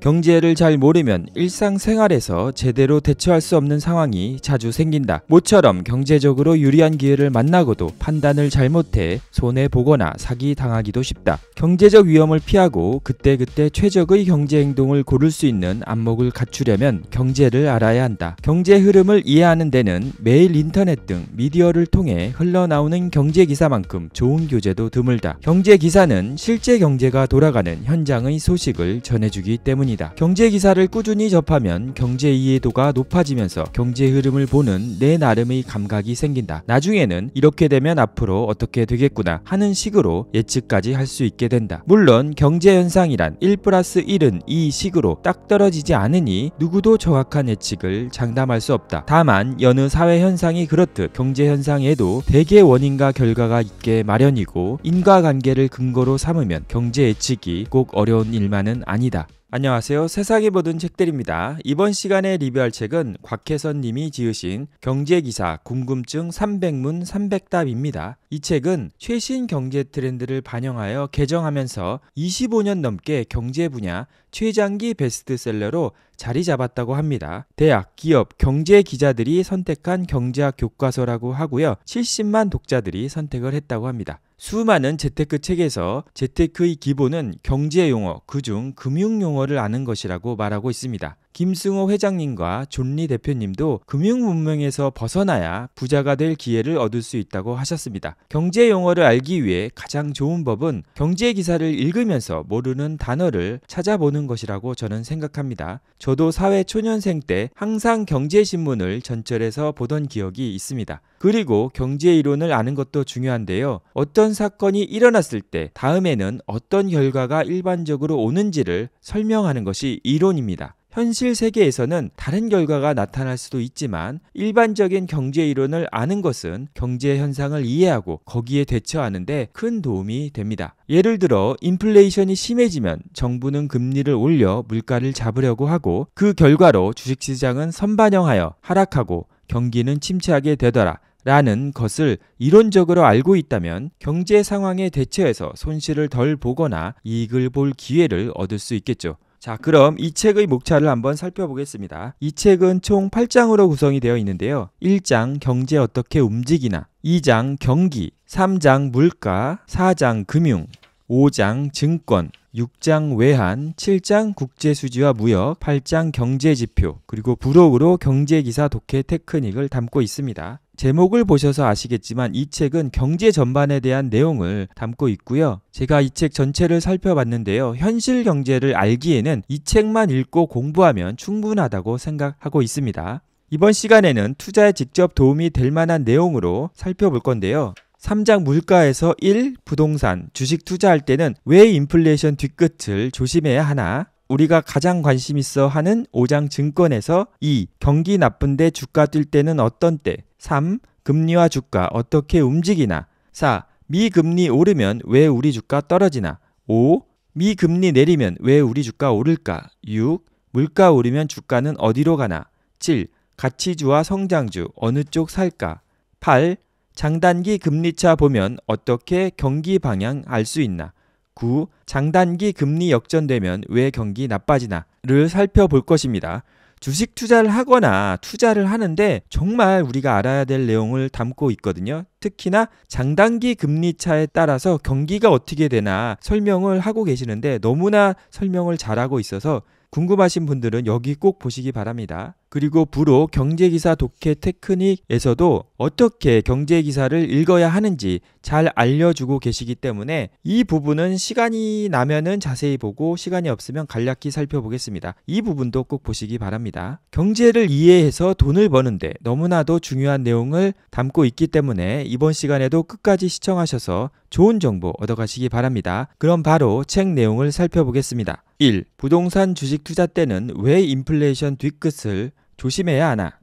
경제를 잘 모르면 일상생활에서 제대로 대처할 수 없는 상황이 자주 생긴다. 모처럼 경제적으로 유리한 기회를 만나고도 판단을 잘못해 손해보거나 사기당하기도 쉽다. 경제적 위험을 피하고 그때그때 최적의 경제 행동을 고를 수 있는 안목을 갖추려면 경제를 알아야 한다. 경제 흐름을 이해하는 데는 매일 인터넷 등 미디어를 통해 흘러나오는 경제 기사만큼 좋은 교재도 드물다. 경제 기사는 실제 경제가 돌아가는 현장의 소식을 전해주기 때문이다. 때문이다. 경제 기사를 꾸준히 접하면 경제 이해도가 높아지면서 경제 흐름을 보는 내 나름의 감각이 생긴다. 나중에는 이렇게 되면 앞으로 어떻게 되겠구나 하는 식으로 예측까지 할 수 있게 된다. 물론 경제 현상이란 1 플러스 1은 이 식으로 딱 떨어지지 않으니 누구도 정확한 예측을 장담할 수 없다. 다만 여느 사회 현상이 그렇듯 경제 현상에도 대개 원인과 결과가 있게 마련이고 인과관계를 근거로 삼으면 경제 예측이 꼭 어려운 일만은 아니다. 안녕하세요. 세상이 모든 책들입니다. 이번 시간에 리뷰할 책은 곽혜선 님이 지으신 경제기사 궁금증 300문 300답입니다. 이 책은 최신 경제 트렌드를 반영하여 개정하면서 25년 넘게 경제 분야 최장기 베스트셀러로 자리 잡았다고 합니다. 대학, 기업, 경제 기자들이 선택한 경제학 교과서라고 하고요. 70만 독자들이 선택을 했다고 합니다. 수많은 재테크 책에서 재테크의 기본은 경제 용어, 그중 금융 용어를 아는 것이라고 말하고 있습니다. 김승호 회장님과 존리 대표님도 금융 문명에서 벗어나야 부자가 될 기회를 얻을 수 있다고 하셨습니다. 경제 용어를 알기 위해 가장 좋은 법은 경제 기사를 읽으면서 모르는 단어를 찾아보는 것이라고 저는 생각합니다. 저도 사회 초년생 때 항상 경제신문을 전철에서 보던 기억이 있습니다. 그리고 경제 이론을 아는 것도 중요한데요. 어떤 사건이 일어났을 때 다음에는 어떤 결과가 일반적으로 오는지를 설명하는 것이 이론입니다. 현실 세계에서는 다른 결과가 나타날 수도 있지만 일반적인 경제 이론을 아는 것은 경제 현상을 이해하고 거기에 대처하는데 큰 도움이 됩니다. 예를 들어 인플레이션이 심해지면 정부는 금리를 올려 물가를 잡으려고 하고 그 결과로 주식시장은 선반영하여 하락하고 경기는 침체하게 되더라. 라는 것을 이론적으로 알고 있다면 경제 상황에 대처해서 손실을 덜 보거나 이익을 볼 기회를 얻을 수 있겠죠. 자, 그럼 이 책의 목차를 한번 살펴보겠습니다. 이 책은 총 8장으로 구성이 되어 있는데요. 1장 경제 어떻게 움직이나, 2장 경기, 3장 물가, 4장 금융, 5장 증권, 6장 외환, 7장 국제수지와 무역, 8장 경제지표, 그리고 부록으로 경제기사 독해 테크닉을 담고 있습니다. 제목을 보셔서 아시겠지만 이 책은 경제 전반에 대한 내용을 담고 있고요. 제가 이 책 전체를 살펴봤는데요. 현실 경제를 알기에는 이 책만 읽고 공부하면 충분하다고 생각하고 있습니다. 이번 시간에는 투자에 직접 도움이 될 만한 내용으로 살펴볼 건데요. 3장 물가에서 1. 부동산, 주식 투자할 때는 왜 인플레이션 뒤끝을 조심해야 하나? 우리가 가장 관심 있어 하는 5장 증권에서 2. 경기 나쁜데 주가 뛸 때는 어떤 때? 3. 금리와 주가 어떻게 움직이나? 4. 미금리 오르면 왜 우리 주가 떨어지나? 5. 미금리 내리면 왜 우리 주가 오를까? 6. 물가 오르면 주가는 어디로 가나? 7. 가치주와 성장주 어느 쪽 살까? 8. 장단기 금리차 보면 어떻게 경기 방향 알 수 있나? 9. 장단기 금리 역전되면 왜 경기 나빠지나?를 살펴볼 것입니다. 주식 투자를 하거나 투자를 하는데 정말 우리가 알아야 될 내용을 담고 있거든요. 특히나 장단기 금리 차에 따라서 경기가 어떻게 되나 설명을 하고 계시는데 너무나 설명을 잘하고 있어서 궁금하신 분들은 여기 꼭 보시기 바랍니다. 그리고 부로 경제기사 독해 테크닉에서도 어떻게 경제기사를 읽어야 하는지 잘 알려주고 계시기 때문에 이 부분은 시간이 나면은 자세히 보고 시간이 없으면 간략히 살펴보겠습니다. 이 부분도 꼭 보시기 바랍니다. 경제를 이해해서 돈을 버는데 너무나도 중요한 내용을 담고 있기 때문에 이번 시간에도 끝까지 시청하셔서 좋은 정보 얻어가시기 바랍니다. 그럼 바로 책 내용을 살펴보겠습니다. 1. 부동산 주식 투자 때는 왜 인플레이션 뒤끝을 조심해야 하나.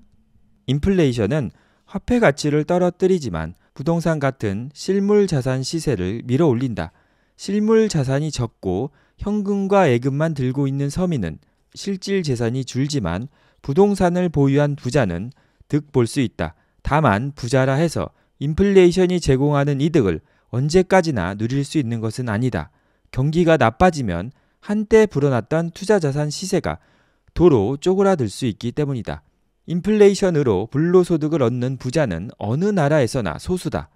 인플레이션은 화폐 가치를 떨어뜨리지만 부동산 같은 실물 자산 시세를 밀어 올린다. 실물 자산이 적고 현금과 예금만 들고 있는 서민은 실질 재산이 줄지만 부동산을 보유한 부자는 득 볼 수 있다. 다만 부자라 해서 인플레이션이 제공하는 이득을 언제까지나 누릴 수 있는 것은 아니다. 경기가 나빠지면 한때 불어났던 투자 자산 시세가 도로 쪼그라들 수 있기 때문이다. 인플레이션으로 불로소득을 얻는 부자는 어느 나라에서나 소수다.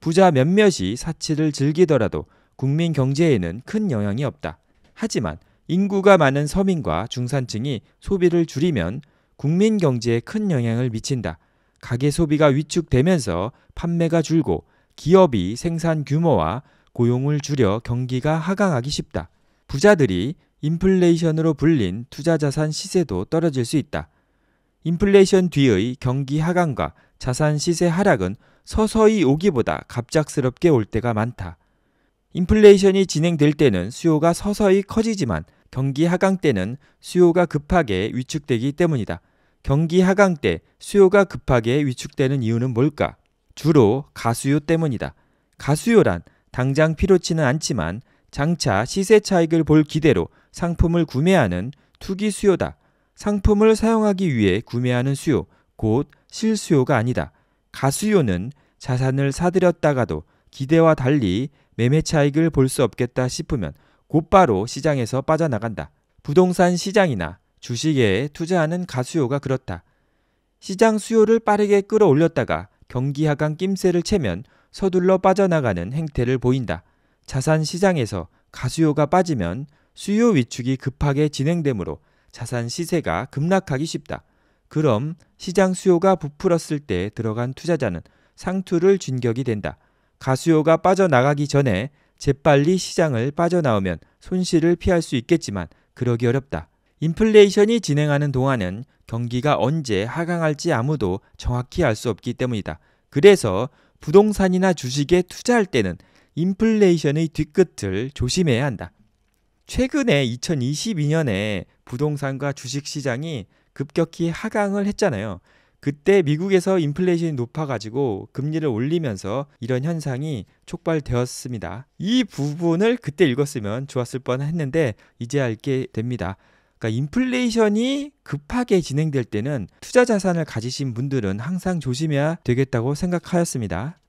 부자 몇몇이 사치를 즐기더라도 국민 경제에는 큰 영향이 없다. 하지만 인구가 많은 서민과 중산층이 소비를 줄이면 국민 경제에 큰 영향을 미친다. 가계 소비가 위축되면서 판매가 줄고 기업이 생산 규모와 고용을 줄여 경기가 하강하기 쉽다. 부자들이 인플레이션으로 불린 투자자산 시세도 떨어질 수 있다. 인플레이션 뒤의 경기 하강과 자산 시세 하락은 서서히 오기보다 갑작스럽게 올 때가 많다. 인플레이션이 진행될 때는 수요가 서서히 커지지만 경기 하강 때는 수요가 급하게 위축되기 때문이다. 경기 하강 때 수요가 급하게 위축되는 이유는 뭘까? 주로 가수요 때문이다. 가수요란 당장 필요치는 않지만 장차 시세 차익을 볼 기대로 상품을 구매하는 투기 수요다. 상품을 사용하기 위해 구매하는 수요, 곧 실수요가 아니다. 가수요는 자산을 사들였다가도 기대와 달리 매매 차익을 볼 수 없겠다 싶으면 곧바로 시장에서 빠져나간다. 부동산 시장이나 주식에 투자하는 가수요가 그렇다. 시장 수요를 빠르게 끌어올렸다가 경기 하강 낌새를 채면 서둘러 빠져나가는 행태를 보인다. 자산 시장에서 가수요가 빠지면 수요 위축이 급하게 진행되므로 자산 시세가 급락하기 쉽다. 그럼 시장 수요가 부풀었을 때 들어간 투자자는 상투를 진격이 된다. 가수요가 빠져나가기 전에 재빨리 시장을 빠져나오면 손실을 피할 수 있겠지만 그러기 어렵다. 인플레이션이 진행하는 동안은 경기가 언제 하강할지 아무도 정확히 알 수 없기 때문이다. 그래서 부동산이나 주식에 투자할 때는 인플레이션의 뒤끝을 조심해야 한다. 최근에 2022년에 부동산과 주식 시장이 급격히 하강을 했잖아요. 그때 미국에서 인플레이션이 높아가지고 금리를 올리면서 이런 현상이 촉발되었습니다. 이 부분을 그때 읽었으면 좋았을 뻔 했는데 이제 알게 됩니다. 그러니까 인플레이션이 급하게 진행될 때는 투자 자산을 가지신 분들은 항상 조심해야 되겠다고 생각하였습니다.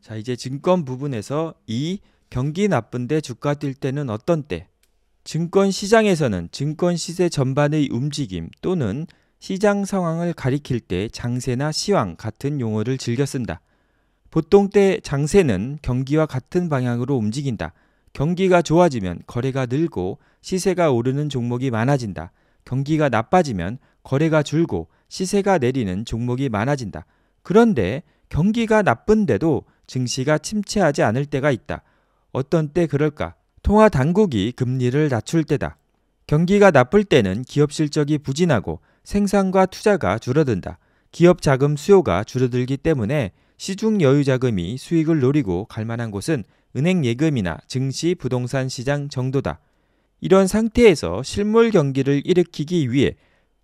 자, 이제 증권 부분에서 이 경기 나쁜데 주가 뛸 때는 어떤 때? 증권 시장에서는 증권 시세 전반의 움직임 또는 시장 상황을 가리킬 때 장세나 시황 같은 용어를 즐겨 쓴다. 보통 때 장세는 경기와 같은 방향으로 움직인다. 경기가 좋아지면 거래가 늘고 시세가 오르는 종목이 많아진다. 경기가 나빠지면 거래가 줄고 시세가 내리는 종목이 많아진다. 그런데 경기가 나쁜데도 증시가 침체하지 않을 때가 있다. 어떤 때 그럴까? 통화 당국이 금리를 낮출 때다. 경기가 나쁠 때는 기업 실적이 부진하고 생산과 투자가 줄어든다. 기업 자금 수요가 줄어들기 때문에 시중 여유 자금이 수익을 노리고 갈 만한 곳은 은행 예금이나 증시 부동산 시장 정도다. 이런 상태에서 실물 경기를 일으키기 위해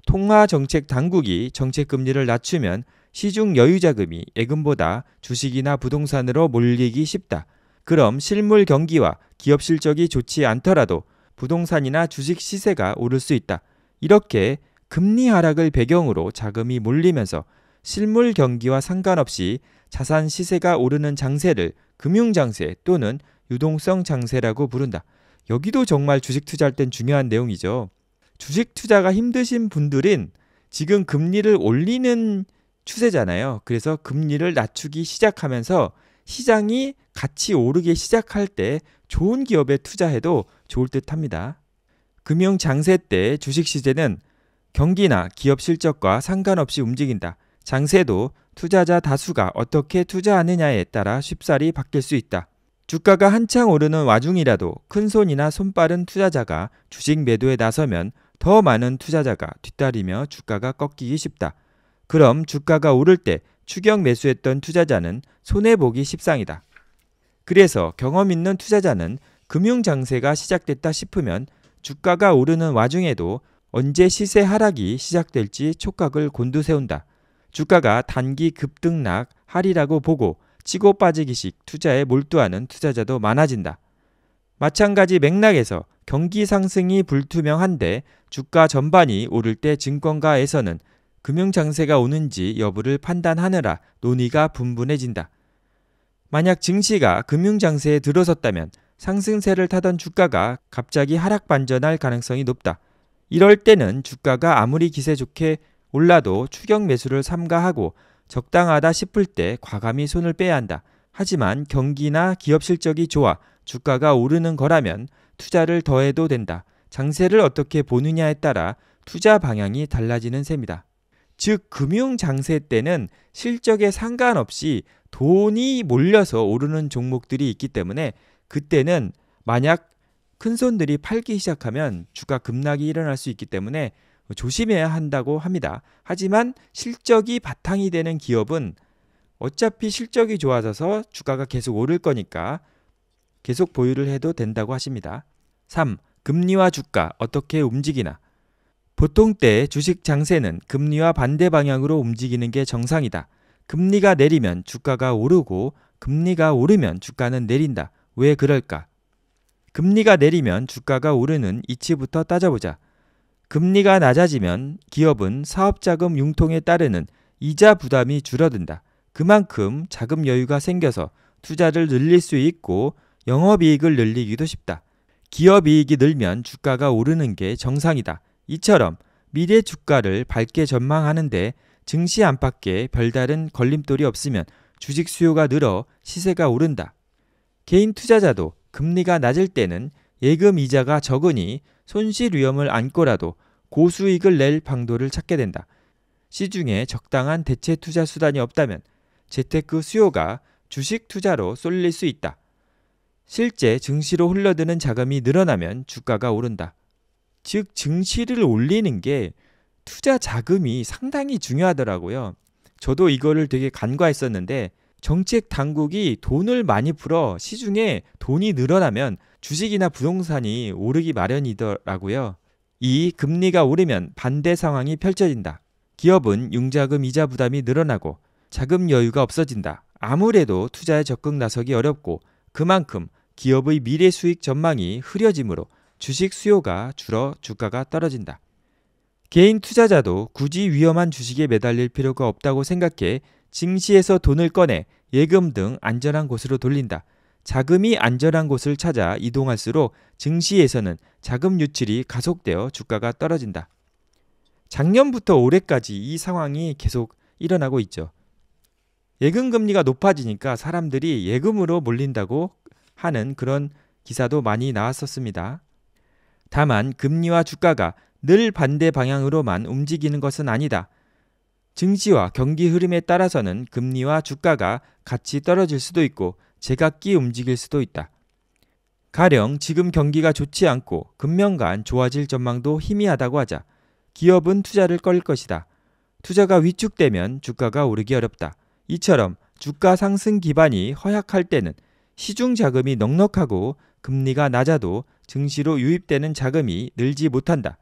통화 정책 당국이 정책 금리를 낮추면 시중 여유 자금이 예금보다 주식이나 부동산으로 몰리기 쉽다. 그럼 실물 경기와 기업 실적이 좋지 않더라도 부동산이나 주식 시세가 오를 수 있다. 이렇게 금리 하락을 배경으로 자금이 몰리면서 실물 경기와 상관없이 자산 시세가 오르는 장세를 금융 장세 또는 유동성 장세라고 부른다. 여기도 정말 주식 투자할 땐 중요한 내용이죠. 주식 투자가 힘드신 분들은 지금 금리를 올리는 추세잖아요. 그래서 금리를 낮추기 시작하면서 시장이 같이 오르기 시작할 때 좋은 기업에 투자해도 좋을 듯 합니다. 금융 장세 때 주식 시세는 경기나 기업 실적과 상관없이 움직인다. 장세도 투자자 다수가 어떻게 투자하느냐에 따라 쉽사리 바뀔 수 있다. 주가가 한창 오르는 와중이라도 큰 손이나 손빠른 투자자가 주식 매도에 나서면 더 많은 투자자가 뒤따리며 주가가 꺾이기 쉽다. 그럼 주가가 오를 때 추격 매수했던 투자자는 손해보기 십상이다. 그래서 경험 있는 투자자는 금융 장세가 시작됐다 싶으면 주가가 오르는 와중에도 언제 시세 하락이 시작될지 촉각을 곤두세운다. 주가가 단기 급등락 하리라고 보고 치고 빠지기식 투자에 몰두하는 투자자도 많아진다. 마찬가지 맥락에서 경기 상승이 불투명한데 주가 전반이 오를 때 증권가에서는 금융 장세가 오는지 여부를 판단하느라 논의가 분분해진다. 만약 증시가 금융장세에 들어섰다면 상승세를 타던 주가가 갑자기 하락 반전할 가능성이 높다. 이럴 때는 주가가 아무리 기세 좋게 올라도 추격 매수를 삼가하고 적당하다 싶을 때 과감히 손을 빼야 한다. 하지만 경기나 기업 실적이 좋아 주가가 오르는 거라면 투자를 더해도 된다. 장세를 어떻게 보느냐에 따라 투자 방향이 달라지는 셈이다. 즉 금융 장세 때는 실적에 상관없이 돈이 몰려서 오르는 종목들이 있기 때문에 그때는 만약 큰손들이 팔기 시작하면 주가 급락이 일어날 수 있기 때문에 조심해야 한다고 합니다. 하지만 실적이 바탕이 되는 기업은 어차피 실적이 좋아져서 주가가 계속 오를 거니까 계속 보유를 해도 된다고 하십니다. 3. 금리와 주가 어떻게 움직이나 보통 때 주식 장세는 금리와 반대 방향으로 움직이는 게 정상이다. 금리가 내리면 주가가 오르고 금리가 오르면 주가는 내린다. 왜 그럴까? 금리가 내리면 주가가 오르는 이치부터 따져보자. 금리가 낮아지면 기업은 사업자금 융통에 따르는 이자 부담이 줄어든다. 그만큼 자금 여유가 생겨서 투자를 늘릴 수 있고 영업이익을 늘리기도 쉽다. 기업이익이 늘면 주가가 오르는 게 정상이다. 이처럼 미래 주가를 밝게 전망하는데 증시 안팎에 별다른 걸림돌이 없으면 주식 수요가 늘어 시세가 오른다. 개인 투자자도 금리가 낮을 때는 예금 이자가 적으니 손실 위험을 안고라도 고수익을 낼 방도를 찾게 된다. 시중에 적당한 대체 투자 수단이 없다면 재테크 수요가 주식 투자로 쏠릴 수 있다. 실제 증시로 흘러드는 자금이 늘어나면 주가가 오른다. 즉 증시를 올리는 게 투자 자금이 상당히 중요하더라고요. 저도 이거를 되게 간과했었는데 정책 당국이 돈을 많이 풀어 시중에 돈이 늘어나면 주식이나 부동산이 오르기 마련이더라고요. 이 금리가 오르면 반대 상황이 펼쳐진다. 기업은 융자금 이자 부담이 늘어나고 자금 여유가 없어진다. 아무래도 투자에 적극 나서기 어렵고 그만큼 기업의 미래 수익 전망이 흐려지므로 주식 수요가 줄어 주가가 떨어진다. 개인 투자자도 굳이 위험한 주식에 매달릴 필요가 없다고 생각해 증시에서 돈을 꺼내 예금 등 안전한 곳으로 돌린다. 자금이 안전한 곳을 찾아 이동할수록 증시에서는 자금 유출이 가속되어 주가가 떨어진다. 작년부터 올해까지 이 상황이 계속 일어나고 있죠. 예금 금리가 높아지니까 사람들이 예금으로 몰린다고 하는 그런 기사도 많이 나왔었습니다. 다만 금리와 주가가 늘 반대 방향으로만 움직이는 것은 아니다. 증시와 경기 흐름에 따라서는 금리와 주가가 같이 떨어질 수도 있고 제각기 움직일 수도 있다. 가령 지금 경기가 좋지 않고 금년간 좋아질 전망도 희미하다고 하자 기업은 투자를 꺼릴 것이다. 투자가 위축되면 주가가 오르기 어렵다. 이처럼 주가 상승 기반이 허약할 때는 시중 자금이 넉넉하고 금리가 낮아도 증시로 유입되는 자금이 늘지 못한다.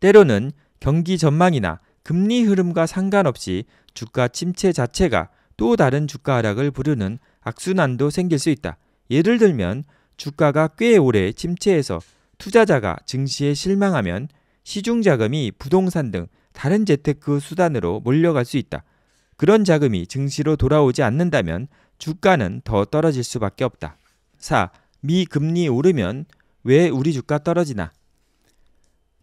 때로는 경기 전망이나 금리 흐름과 상관없이 주가 침체 자체가 또 다른 주가 하락을 부르는 악순환도 생길 수 있다. 예를 들면 주가가 꽤 오래 침체해서 투자자가 증시에 실망하면 시중 자금이 부동산 등 다른 재테크 수단으로 몰려갈 수 있다. 그런 자금이 증시로 돌아오지 않는다면 주가는 더 떨어질 수밖에 없다. 4. 미 금리 오르면 왜 우리 주가 떨어지나?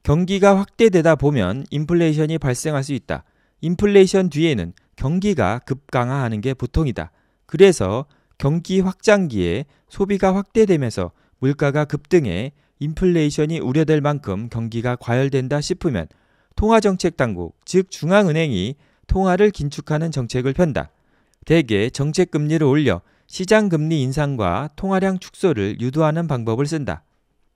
경기가 확대되다 보면 인플레이션이 발생할 수 있다. 인플레이션 뒤에는 경기가 급강하하는 게 보통이다. 그래서 경기 확장기에 소비가 확대되면서 물가가 급등해 인플레이션이 우려될 만큼 경기가 과열된다 싶으면 통화정책당국, 즉 중앙은행이 통화를 긴축하는 정책을 편다. 대개 정책금리를 올려 시장금리 인상과 통화량 축소를 유도하는 방법을 쓴다.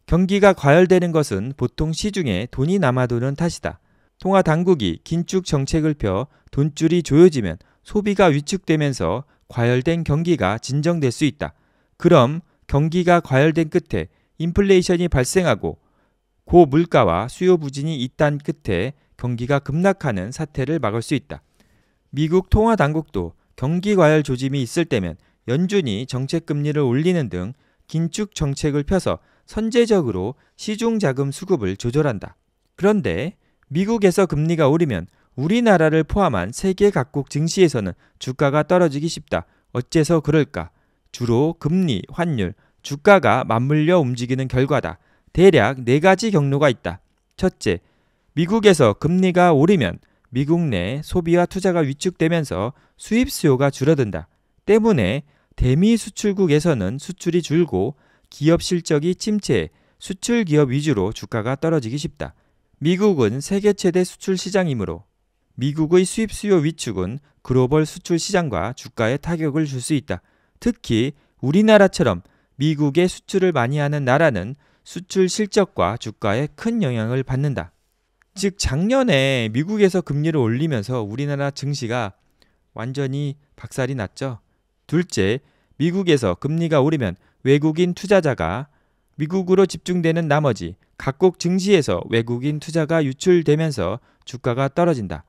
경기가 과열되는 것은 보통 시중에 돈이 남아도는 탓이다. 통화 당국이 긴축 정책을 펴 돈줄이 조여지면 소비가 위축되면서 과열된 경기가 진정될 수 있다. 그럼 경기가 과열된 끝에 인플레이션이 발생하고 고물가와 수요 부진이 잇단 끝에 경기가 급락하는 사태를 막을 수 있다. 미국 통화 당국도 경기 과열 조짐이 있을 때면 연준이 정책 금리를 올리는 등 긴축 정책을 펴서 선제적으로 시중 자금 수급을 조절한다. 그런데 미국에서 금리가 오르면 우리나라를 포함한 세계 각국 증시에서는 주가가 떨어지기 쉽다. 어째서 그럴까? 주로 금리, 환율, 주가가 맞물려 움직이는 결과다. 대략 네 가지 경로가 있다. 첫째, 미국에서 금리가 오르면 미국 내 소비와 투자가 위축되면서 수입 수요가 줄어든다. 때문에 대미 수출국에서는 수출이 줄고 기업 실적이 침체, 수출 기업 위주로 주가가 떨어지기 쉽다. 미국은 세계 최대 수출 시장이므로 미국의 수입 수요 위축은 글로벌 수출 시장과 주가에 타격을 줄 수 있다. 특히 우리나라처럼 미국의 수출을 많이 하는 나라는 수출 실적과 주가에 큰 영향을 받는다. 즉 작년에 미국에서 금리를 올리면서 우리나라 증시가 완전히 박살이 났죠. 둘째, 미국에서 금리가 오르면 외국인 투자자가 미국으로 집중되는 나머지 각국 증시에서 외국인 투자가 유출되면서 주가가 떨어진다.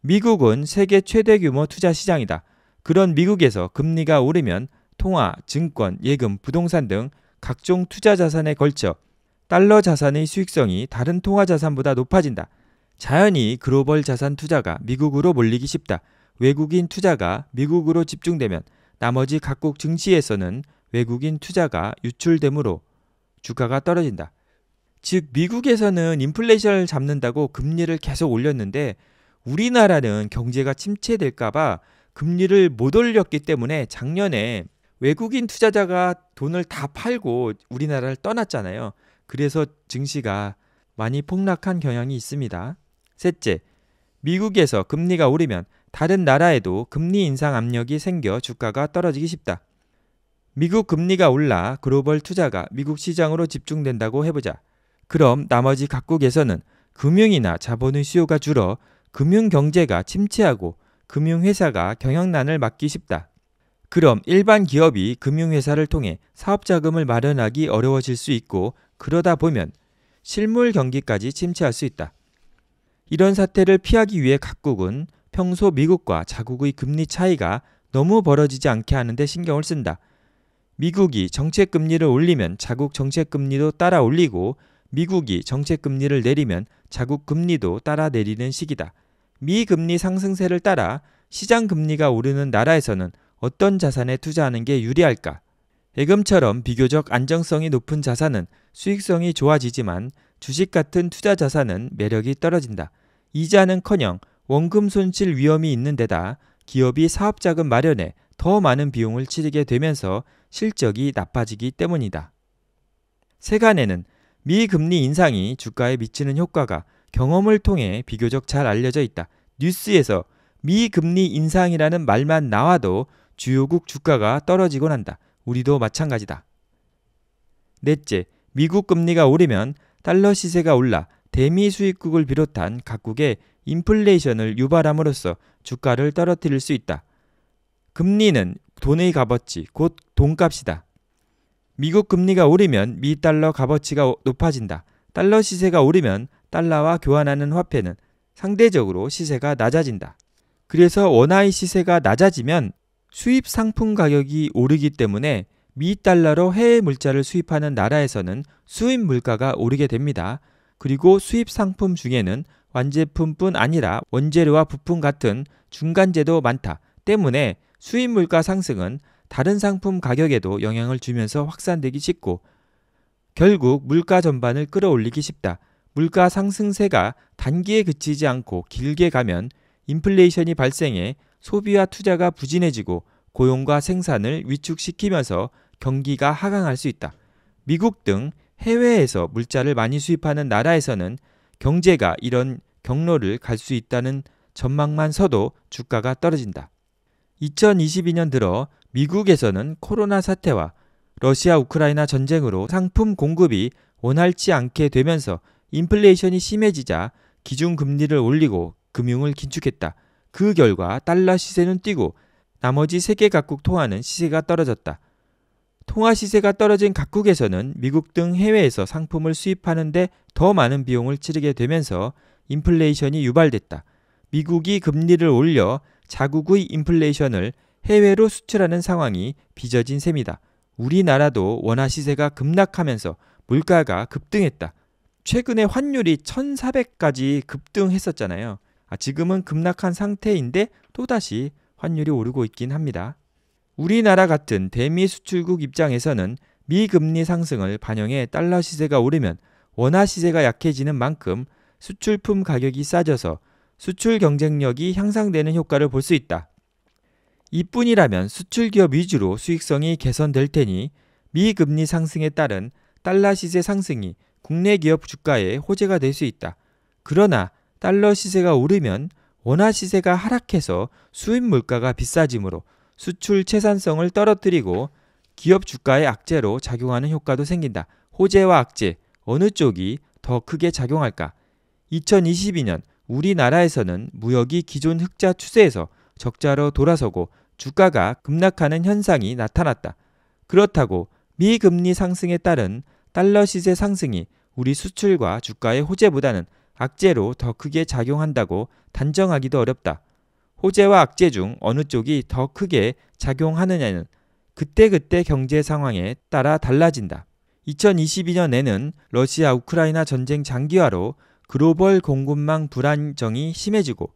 미국은 세계 최대 규모 투자 시장이다. 그런 미국에서 금리가 오르면 통화, 증권, 예금, 부동산 등 각종 투자 자산에 걸쳐 달러 자산의 수익성이 다른 통화 자산보다 높아진다. 자연히 글로벌 자산 투자가 미국으로 몰리기 쉽다. 외국인 투자가 미국으로 집중되면 나머지 각국 증시에서는 외국인 투자가 유출되므로 주가가 떨어진다. 즉 미국에서는 인플레이션을 잡는다고 금리를 계속 올렸는데 우리나라는 경제가 침체될까봐 금리를 못 올렸기 때문에 작년에 외국인 투자자가 돈을 다 팔고 우리나라를 떠났잖아요. 그래서 증시가 많이 폭락한 경향이 있습니다. 셋째, 미국에서 금리가 오르면 다른 나라에도 금리 인상 압력이 생겨 주가가 떨어지기 쉽다. 미국 금리가 올라 글로벌 투자가 미국 시장으로 집중된다고 해보자. 그럼 나머지 각국에서는 금융이나 자본의 수요가 줄어 금융 경제가 침체하고 금융회사가 경영난을 막기 쉽다. 그럼 일반 기업이 금융회사를 통해 사업자금을 마련하기 어려워질 수 있고 그러다 보면 실물 경기까지 침체할 수 있다. 이런 사태를 피하기 위해 각국은 평소 미국과 자국의 금리 차이가 너무 벌어지지 않게 하는데 신경을 쓴다. 미국이 정책 금리를 올리면 자국 정책 금리도 따라 올리고 미국이 정책 금리를 내리면 자국 금리도 따라 내리는 시기다. 미 금리 상승세를 따라 시장 금리가 오르는 나라에서는 어떤 자산에 투자하는 게 유리할까? 예금처럼 비교적 안정성이 높은 자산은 수익성이 좋아지지만 주식 같은 투자 자산은 매력이 떨어진다. 이자는커녕 원금 손실 위험이 있는 데다 기업이 사업 자금 마련해 더 많은 비용을 치르게 되면서 실적이 나빠지기 때문이다. 세간에는 미 금리 인상이 주가에 미치는 효과가 경험을 통해 비교적 잘 알려져 있다. 뉴스에서 미 금리 인상이라는 말만 나와도 주요국 주가가 떨어지곤 한다. 우리도 마찬가지다. 넷째, 미국 금리가 오르면 달러 시세가 올라 대미 수입국을 비롯한 각국의 인플레이션을 유발함으로써 주가를 떨어뜨릴 수 있다. 금리는 돈의 값어치, 곧 돈값이다. 미국 금리가 오르면 미 달러 값어치가 높아진다. 달러 시세가 오르면 달러와 교환하는 화폐는 상대적으로 시세가 낮아진다. 그래서 원화의 시세가 낮아지면 수입 상품 가격이 오르기 때문에 미 달러로 해외 물자를 수입하는 나라에서는 수입 물가가 오르게 됩니다. 그리고 수입 상품 중에는 완제품뿐 아니라 원재료와 부품 같은 중간재도 많다. 때문에 수입 물가 상승은 다른 상품 가격에도 영향을 주면서 확산되기 쉽고 결국 물가 전반을 끌어올리기 쉽다. 물가 상승세가 단기에 그치지 않고 길게 가면 인플레이션이 발생해 소비와 투자가 부진해지고 고용과 생산을 위축시키면서 경기가 하강할 수 있다. 미국 등 해외에서 물자를 많이 수입하는 나라에서는 경제가 이런 경로를 갈 수 있다는 전망만 서도 주가가 떨어진다. 2022년 들어 미국에서는 코로나 사태와 러시아 우크라이나 전쟁으로 상품 공급이 원활치 않게 되면서 인플레이션이 심해지자 기준금리를 올리고 금융을 긴축했다. 그 결과 달러 시세는 뛰고 나머지 세계 각국 통화는 시세가 떨어졌다. 통화 시세가 떨어진 각국에서는 미국 등 해외에서 상품을 수입하는데 더 많은 비용을 치르게 되면서 인플레이션이 유발됐다. 미국이 금리를 올려 자국의 인플레이션을 해외로 수출하는 상황이 빚어진 셈이다. 우리나라도 원화 시세가 급락하면서 물가가 급등했다. 최근에 환율이 1,400까지 급등했었잖아요. 아, 지금은 급락한 상태인데 또다시 환율이 오르고 있긴 합니다. 우리나라 같은 대미 수출국 입장에서는 미 금리 상승을 반영해 달러 시세가 오르면 원화 시세가 약해지는 만큼 수출품 가격이 싸져서 수출 경쟁력이 향상되는 효과를 볼 수 있다. 이뿐이라면 수출 기업 위주로 수익성이 개선될 테니 미 금리 상승에 따른 달러 시세 상승이 국내 기업 주가에 호재가 될 수 있다. 그러나 달러 시세가 오르면 원화 시세가 하락해서 수입 물가가 비싸지므로 수출 채산성을 떨어뜨리고 기업 주가의 악재로 작용하는 효과도 생긴다. 호재와 악재 어느 쪽이 더 크게 작용할까? 2022년 우리나라에서는 무역이 기존 흑자 추세에서 적자로 돌아서고 주가가 급락하는 현상이 나타났다. 그렇다고 미금리 상승에 따른 달러 시세 상승이 우리 수출과 주가의 호재보다는 악재로 더 크게 작용한다고 단정하기도 어렵다. 호재와 악재 중 어느 쪽이 더 크게 작용하느냐는 그때그때 경제 상황에 따라 달라진다. 2022년에는 러시아 우크라이나 전쟁 장기화로 글로벌 공급망 불안정이 심해지고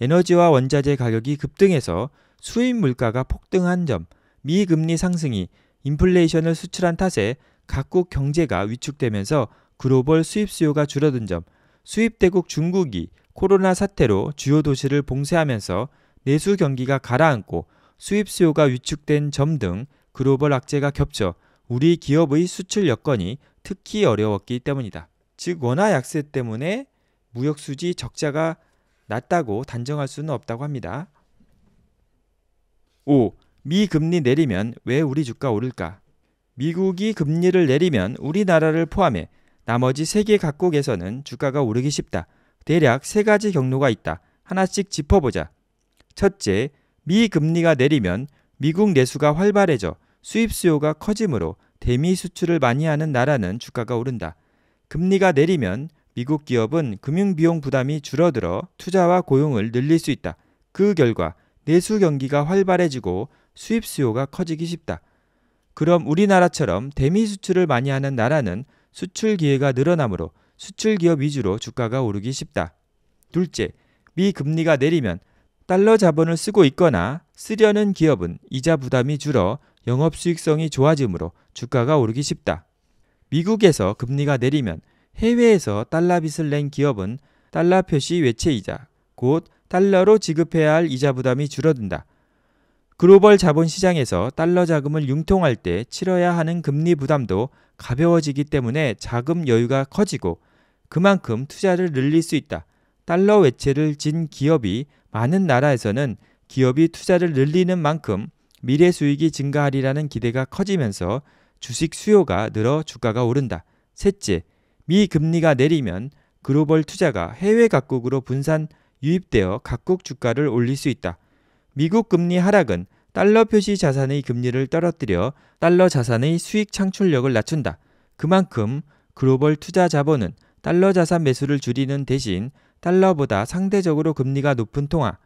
에너지와 원자재 가격이 급등해서 수입 물가가 폭등한 점, 미금리 상승이 인플레이션을 수출한 탓에 각국 경제가 위축되면서 글로벌 수입 수요가 줄어든 점, 수입대국 중국이 코로나 사태로 주요 도시를 봉쇄하면서 내수 경기가 가라앉고 수입 수요가 위축된 점 등 글로벌 악재가 겹쳐 우리 기업의 수출 여건이 특히 어려웠기 때문이다. 즉 원화 약세 때문에 무역 수지 적자가 낮다고 단정할 수는 없다고 합니다. 5. 미 금리 내리면 왜 우리 주가 오를까? 미국이 금리를 내리면 우리나라를 포함해 나머지 세계 각국에서는 주가가 오르기 쉽다. 대략 세 가지 경로가 있다. 하나씩 짚어보자. 첫째, 미 금리가 내리면 미국 내수가 활발해져 수입 수요가 커지므로 대미 수출을 많이 하는 나라는 주가가 오른다. 금리가 내리면 미국 기업은 금융비용 부담이 줄어들어 투자와 고용을 늘릴 수 있다. 그 결과 내수 경기가 활발해지고 수입 수요가 커지기 쉽다. 그럼 우리나라처럼 대미 수출을 많이 하는 나라는 수출 기회가 늘어나므로 수출 기업 위주로 주가가 오르기 쉽다. 둘째, 미 금리가 내리면 달러 자본을 쓰고 있거나 쓰려는 기업은 이자 부담이 줄어 영업 수익성이 좋아지므로 주가가 오르기 쉽다. 미국에서 금리가 내리면 해외에서 달러 빚을 낸 기업은 달러 표시 외채 이자, 곧 달러로 지급해야 할 이자 부담이 줄어든다. 글로벌 자본 시장에서 달러 자금을 융통할 때 치러야 하는 금리 부담도 가벼워지기 때문에 자금 여유가 커지고 그만큼 투자를 늘릴 수 있다. 달러 외채를 진 기업이 많은 나라에서는 기업이 투자를 늘리는 만큼 미래 수익이 증가하리라는 기대가 커지면서 주식 수요가 늘어 주가가 오른다. 셋째, 미 금리가 내리면 글로벌 투자가 해외 각국으로 분산 유입되어 각국 주가를 올릴 수 있다. 미국 금리 하락은 달러 표시 자산의 금리를 떨어뜨려 달러 자산의 수익 창출력을 낮춘다. 그만큼 글로벌 투자 자본은 달러 자산 매수를 줄이는 대신 달러보다 상대적으로 금리가 높은 통화,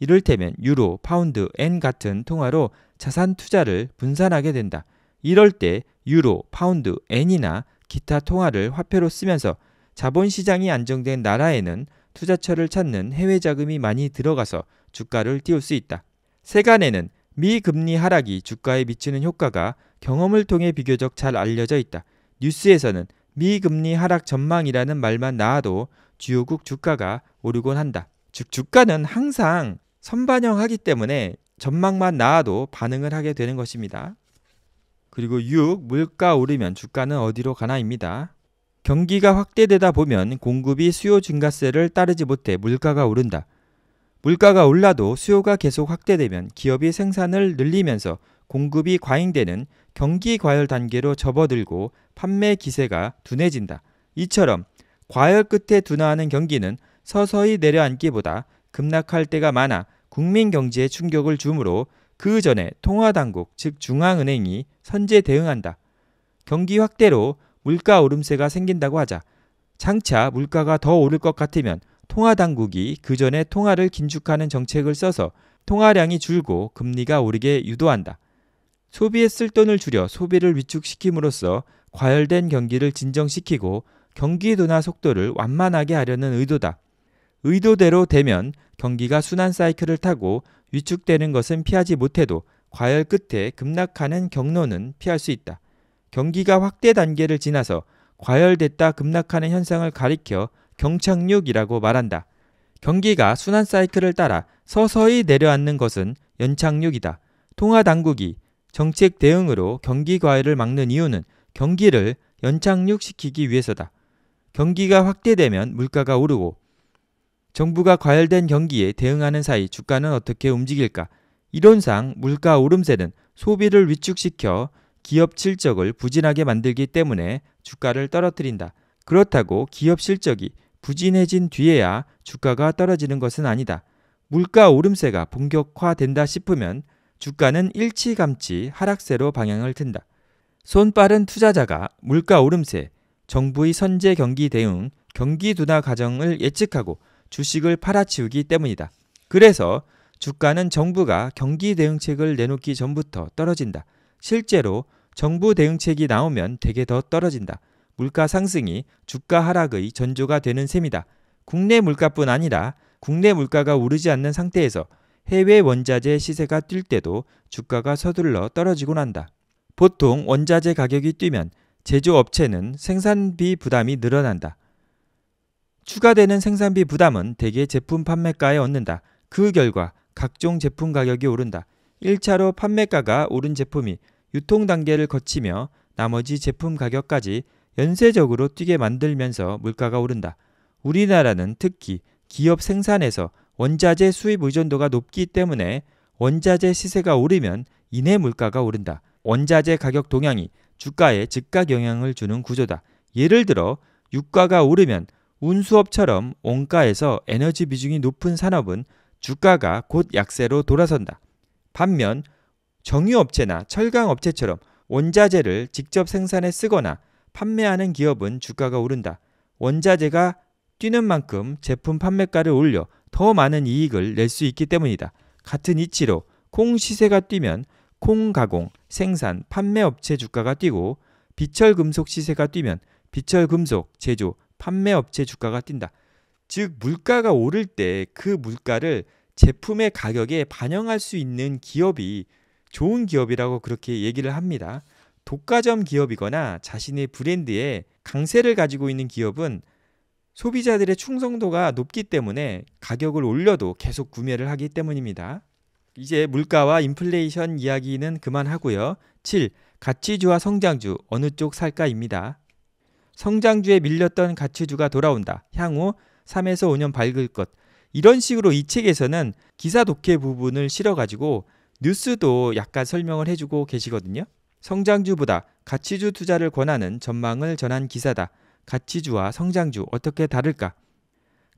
이를테면 유로, 파운드, 엔 같은 통화로 자산 투자를 분산하게 된다. 이럴 때 유로, 파운드, 엔이나 기타 통화를 화폐로 쓰면서 자본 시장이 안정된 나라에는 투자처를 찾는 해외 자금이 많이 들어가서 주가를 띄울 수 있다. 세간에는 미 금리 하락이 주가에 미치는 효과가 경험을 통해 비교적 잘 알려져 있다. 뉴스에서는 미 금리 하락 전망이라는 말만 나와도 주요국 주가가 오르곤 한다. 즉 주가는 항상 선반영하기 때문에 전망만 나와도 반응을 하게 되는 것입니다. 그리고 6. 물가 오르면 주가는 어디로 가나입니다. 경기가 확대되다 보면 공급이 수요 증가세를 따르지 못해 물가가 오른다. 물가가 올라도 수요가 계속 확대되면 기업이 생산을 늘리면서 공급이 과잉되는 경기 과열 단계로 접어들고 판매 기세가 둔해진다. 이처럼 과열 끝에 둔화하는 경기는 서서히 내려앉기보다 급락할 때가 많아 국민 경제에 충격을 주므로 그 전에 통화당국, 즉 중앙은행이 선제 대응한다. 경기 확대로 물가 오름세가 생긴다고 하자 장차 물가가 더 오를 것 같으면 통화당국이 그 전에 통화를 긴축하는 정책을 써서 통화량이 줄고 금리가 오르게 유도한다. 소비에 쓸 돈을 줄여 소비를 위축시킴으로써 과열된 경기를 진정시키고 경기 도나 속도를 완만하게 하려는 의도다. 의도대로 되면 경기가 순환 사이클을 타고 위축되는 것은 피하지 못해도 과열 끝에 급락하는 경로는 피할 수 있다. 경기가 확대 단계를 지나서 과열됐다 급락하는 현상을 가리켜 경착륙이라고 말한다. 경기가 순환 사이클을 따라 서서히 내려앉는 것은 연착륙이다. 통화 당국이 정책 대응으로 경기 과열을 막는 이유는 경기를 연착륙시키기 위해서다. 경기가 확대되면 물가가 오르고 정부가 과열된 경기에 대응하는 사이 주가는 어떻게 움직일까? 이론상 물가 오름세는 소비를 위축시켜 기업 실적을 부진하게 만들기 때문에 주가를 떨어뜨린다. 그렇다고 기업 실적이 부진해진 뒤에야 주가가 떨어지는 것은 아니다. 물가 오름세가 본격화된다 싶으면 주가는 일치감치 하락세로 방향을 튼다. 손 빠른 투자자가 물가 오름세, 정부의 선제 경기 대응, 경기 둔화 과정을 예측하고 주식을 팔아치우기 때문이다. 그래서 주가는 정부가 경기 대응책을 내놓기 전부터 떨어진다. 실제로 정부 대응책이 나오면 되게 더 떨어진다. 물가 상승이 주가 하락의 전조가 되는 셈이다. 국내 물가뿐 아니라 국내 물가가 오르지 않는 상태에서 해외 원자재 시세가 뛸 때도 주가가 서둘러 떨어지곤 한다. 보통 원자재 가격이 뛰면 제조업체는 생산비 부담이 늘어난다. 추가되는 생산비 부담은 대개 제품 판매가에 얻는다. 그 결과 각종 제품 가격이 오른다. 1차로 판매가가 오른 제품이 유통 단계를 거치며 나머지 제품 가격까지 연쇄적으로 뛰게 만들면서 물가가 오른다. 우리나라는 특히 기업 생산에서 원자재 수입 의존도가 높기 때문에 원자재 시세가 오르면 이내 물가가 오른다. 원자재 가격 동향이 주가에 즉각 영향을 주는 구조다. 예를 들어 유가가 오르면 운수업처럼 원가에서 에너지 비중이 높은 산업은 주가가 곧 약세로 돌아선다. 반면 정유업체나 철강업체처럼 원자재를 직접 생산해 쓰거나 판매하는 기업은 주가가 오른다. 원자재가 뛰는 만큼 제품 판매가를 올려 더 많은 이익을 낼 수 있기 때문이다. 같은 이치로 콩 시세가 뛰면 콩 가공, 생산, 판매업체 주가가 뛰고 비철금속 시세가 뛰면 비철금속 제조, 판매업체 주가가 뛴다. 즉 물가가 오를 때 그 물가를 제품의 가격에 반영할 수 있는 기업이 좋은 기업이라고 그렇게 얘기를 합니다. 독과점 기업이거나 자신의 브랜드에 강세를 가지고 있는 기업은 소비자들의 충성도가 높기 때문에 가격을 올려도 계속 구매를 하기 때문입니다. 이제 물가와 인플레이션 이야기는 그만하고요. 7. 가치주와 성장주 어느 쪽 살까입니다. 성장주에 밀렸던 가치주가 돌아온다. 향후 3에서 5년 밝을 것. 이런 식으로 이 책에서는 기사 독해 부분을 실어가지고 뉴스도 약간 설명을 해주고 계시거든요. 성장주보다 가치주 투자를 권하는 전망을 전한 기사다. 가치주와 성장주 어떻게 다를까?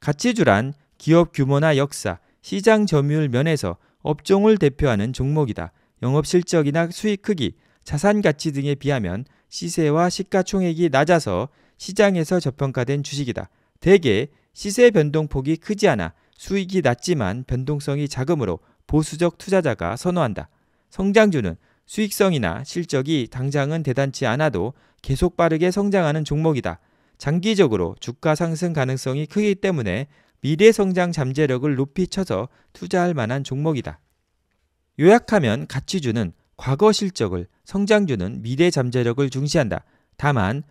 가치주란 기업 규모나 역사, 시장 점유율 면에서 업종을 대표하는 종목이다. 영업 실적이나 수익 크기, 자산 가치 등에 비하면 시세와 시가총액이 낮아서 시장에서 저평가된 주식이다. 대개 시세 변동폭이 크지 않아 수익이 낮지만 변동성이 작음으로 보수적 투자자가 선호한다. 성장주는 수익성이나 실적이 당장은 대단치 않아도 계속 빠르게 성장하는 종목이다. 장기적으로 주가 상승 가능성이 크기 때문에 미래 성장 잠재력을 높이 쳐서 투자할 만한 종목이다. 요약하면 가치주는 과거 실적을, 성장주는 미래 잠재력을 중시한다. 다만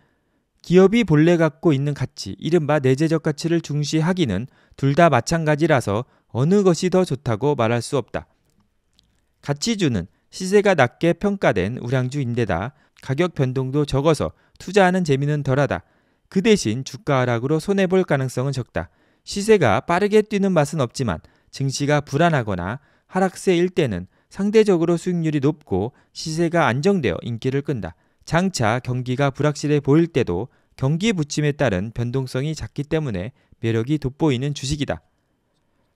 기업이 본래 갖고 있는 가치, 이른바 내재적 가치를 중시하기는 둘 다 마찬가지라서 어느 것이 더 좋다고 말할 수 없다. 가치주는 시세가 낮게 평가된 우량주인데다 가격 변동도 적어서 투자하는 재미는 덜하다. 그 대신 주가 하락으로 손해볼 가능성은 적다. 시세가 빠르게 뛰는 맛은 없지만 증시가 불안하거나 하락세일 때는 상대적으로 수익률이 높고 시세가 안정되어 인기를 끈다. 장차 경기가 불확실해 보일 때도 경기 부침에 따른 변동성이 작기 때문에 매력이 돋보이는 주식이다.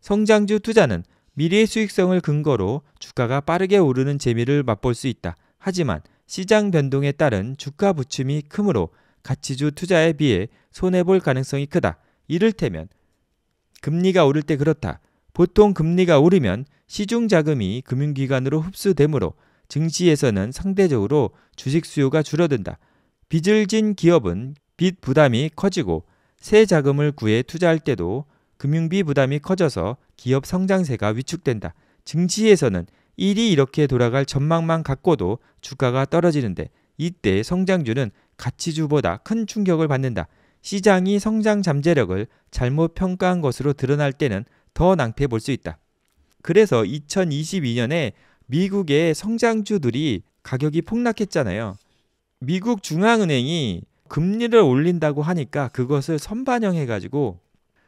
성장주 투자는 미래의 수익성을 근거로 주가가 빠르게 오르는 재미를 맛볼 수 있다. 하지만 시장 변동에 따른 주가 부침이 크므로 가치주 투자에 비해 손해볼 가능성이 크다. 이를테면 금리가 오를 때 그렇다. 보통 금리가 오르면 시중 자금이 금융기관으로 흡수되므로 증시에서는 상대적으로 주식 수요가 줄어든다. 빚을 진 기업은 빚 부담이 커지고 새 자금을 구해 투자할 때도 금융비 부담이 커져서 기업 성장세가 위축된다. 증시에서는 일이 이렇게 돌아갈 전망만 갖고도 주가가 떨어지는데 이때 성장주는 가치주보다 큰 충격을 받는다. 시장이 성장 잠재력을 잘못 평가한 것으로 드러날 때는 더 낭패 해볼 수 있다. 그래서 2022년에 미국의 성장주들이 가격이 폭락했잖아요. 미국 중앙은행이 금리를 올린다고 하니까 그것을 선반영해 가지고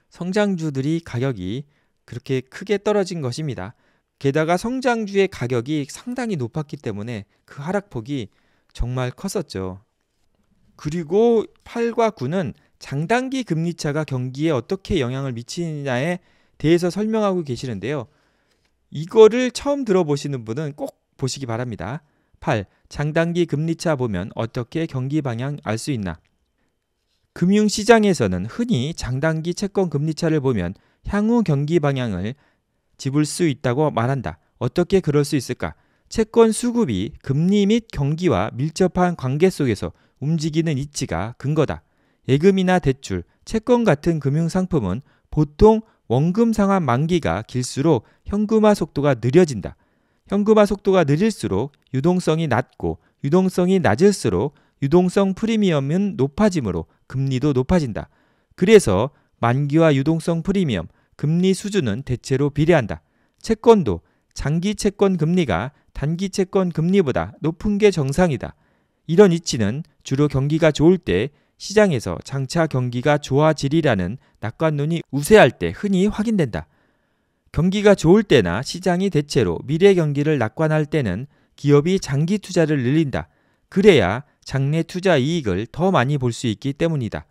성장주들이 가격이 그렇게 크게 떨어진 것입니다. 게다가 성장주의 가격이 상당히 높았기 때문에 그 하락폭이 정말 컸었죠. 그리고 8과 9는 장단기 금리차가 경기에 어떻게 영향을 미치느냐에 대해서 설명하고 계시는데요. 이거를 처음 들어보시는 분은 꼭 보시기 바랍니다. 8. 장단기 금리차 보면 어떻게 경기 방향 알 수 있나? 금융시장에서는 흔히 장단기 채권 금리차를 보면 향후 경기 방향을 집을 수 있다고 말한다. 어떻게 그럴 수 있을까? 채권 수급이 금리 및 경기와 밀접한 관계 속에서 움직이는 이치가 근거다. 예금이나 대출, 채권 같은 금융 상품은 보통 원금 상환 만기가 길수록 현금화 속도가 느려진다. 현금화 속도가 느릴수록 유동성이 낮고 유동성이 낮을수록 유동성 프리미엄은 높아지므로 금리도 높아진다. 그래서 만기와 유동성 프리미엄, 금리 수준은 대체로 비례한다. 채권도 장기 채권 금리가 단기 채권 금리보다 높은 게 정상이다. 이런 이치는 주로 경기가 좋을 때 시장에서 장차 경기가 좋아지리라는 낙관론이 우세할 때 흔히 확인된다. 경기가 좋을 때나 시장이 대체로 미래 경기를 낙관할 때는 기업이 장기 투자를 늘린다. 그래야 장내 투자 이익을 더 많이 볼 수 있기 때문이다.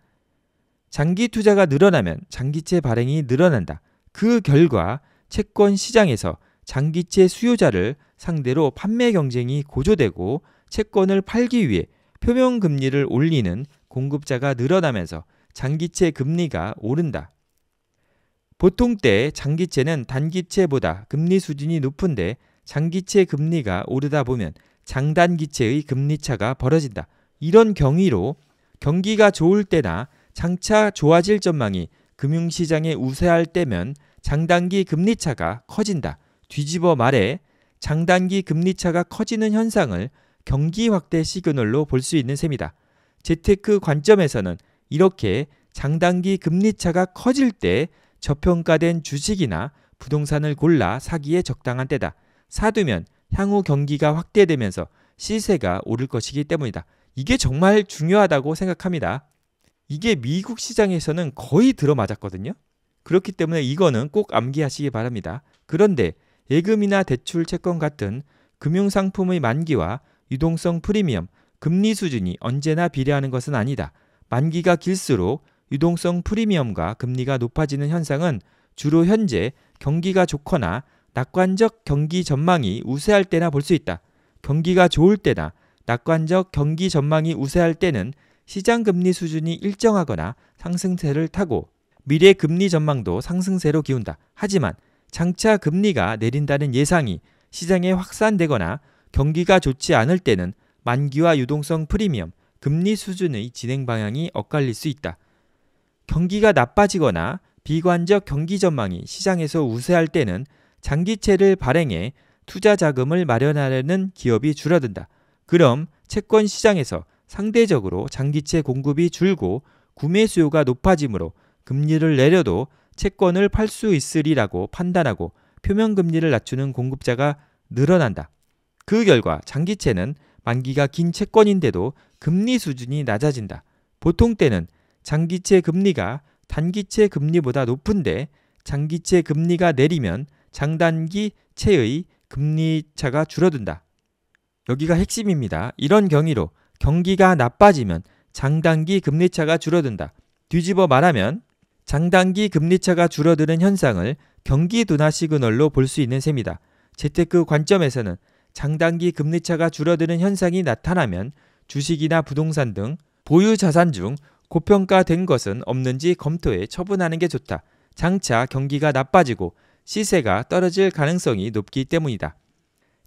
장기 투자가 늘어나면 장기채 발행이 늘어난다. 그 결과 채권 시장에서 장기채 수요자를 상대로 판매 경쟁이 고조되고 채권을 팔기 위해 표명금리를 올리는 공급자가 늘어나면서 장기채 금리가 오른다. 보통 때 장기채는 단기채보다 금리 수준이 높은데 장기채 금리가 오르다 보면 장단기채의 금리차가 벌어진다. 이런 경위로 경기가 좋을 때나 장차 좋아질 전망이 금융시장에 우세할 때면 장단기 금리차가 커진다. 뒤집어 말해 장단기 금리차가 커지는 현상을 경기 확대 시그널로 볼 수 있는 셈이다. 재테크 관점에서는 이렇게 장단기 금리차가 커질 때 저평가된 주식이나 부동산을 골라 사기에 적당한 때다. 사두면 향후 경기가 확대되면서 시세가 오를 것이기 때문이다. 이게 정말 중요하다고 생각합니다. 이게 미국 시장에서는 거의 들어맞았거든요. 그렇기 때문에 이거는 꼭 암기하시기 바랍니다. 그런데 예금이나 대출 채권 같은 금융상품의 만기와 유동성 프리미엄, 금리 수준이 언제나 비례하는 것은 아니다. 만기가 길수록 유동성 프리미엄과 금리가 높아지는 현상은 주로 현재 경기가 좋거나 낙관적 경기 전망이 우세할 때나 볼 수 있다. 경기가 좋을 때나 낙관적 경기 전망이 우세할 때는 시장 금리 수준이 일정하거나 상승세를 타고 미래 금리 전망도 상승세로 기운다. 하지만 장차 금리가 내린다는 예상이 시장에 확산되거나 경기가 좋지 않을 때는 만기와 유동성 프리미엄, 금리 수준의 진행 방향이 엇갈릴 수 있다. 경기가 나빠지거나 비관적 경기 전망이 시장에서 우세할 때는 장기채를 발행해 투자 자금을 마련하려는 기업이 줄어든다. 그럼 채권 시장에서 상대적으로 장기채 공급이 줄고 구매 수요가 높아지므로 금리를 내려도 채권을 팔 수 있으리라고 판단하고 표면 금리를 낮추는 공급자가 늘어난다. 그 결과 장기채는 만기가 긴 채권인데도 금리 수준이 낮아진다. 보통 때는 장기채 금리가 단기채 금리보다 높은데 장기채 금리가 내리면 장단기 채의 금리 차가 줄어든다. 여기가 핵심입니다. 이런 경위로 경기가 나빠지면 장단기 금리 차가 줄어든다. 뒤집어 말하면 장단기 금리 차가 줄어드는 현상을 경기 둔화 시그널로 볼 수 있는 셈이다. 재테크 관점에서는 장단기 금리차가 줄어드는 현상이 나타나면 주식이나 부동산 등 보유 자산 중 고평가된 것은 없는지 검토해 처분하는 게 좋다. 장차 경기가 나빠지고 시세가 떨어질 가능성이 높기 때문이다.